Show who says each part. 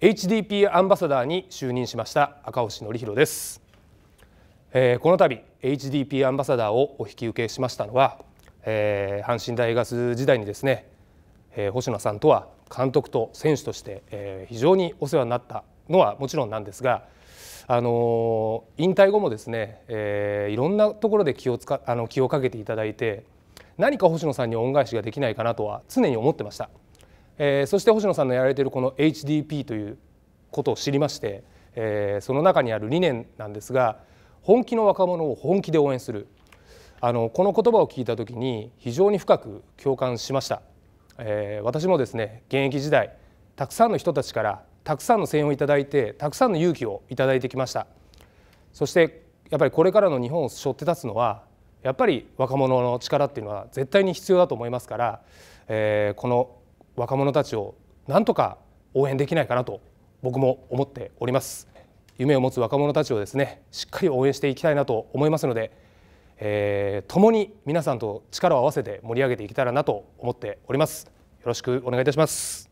Speaker 1: HDP アンバサダーに就任しました赤星則弘です、えー、この度 HDP アンバサダーをお引き受けしましたのは、えー、阪神大学時代にですね、えー、星野さんとは監督と選手として、えー、非常にお世話になったのはもちろんなんですがあのー、引退後もですね、えー、いろんなところで気をかあの気をかけていただいて何か星野さんに恩返しができないかなとは常に思ってました。えー、そして星野さんのやられているこの HDP ということを知りまして、えー、その中にある理念なんですが本気の若者を本気で応援するあのこの言葉を聞いた時に非常に深く共感しました、えー、私もですね現役時代たくさんの人たちからたくさんの声援をいただいてたくさんの勇気をいただいてきましたそしてやっぱりこれからの日本を背負って立つのはやっぱり若者の力っていうのは絶対に必要だと思いますから、えー、この若者たちを何とか応援できないかなと僕も思っております夢を持つ若者たちをですねしっかり応援していきたいなと思いますので、えー、共に皆さんと力を合わせて盛り上げていけたらなと思っておりますよろしくお願いいたします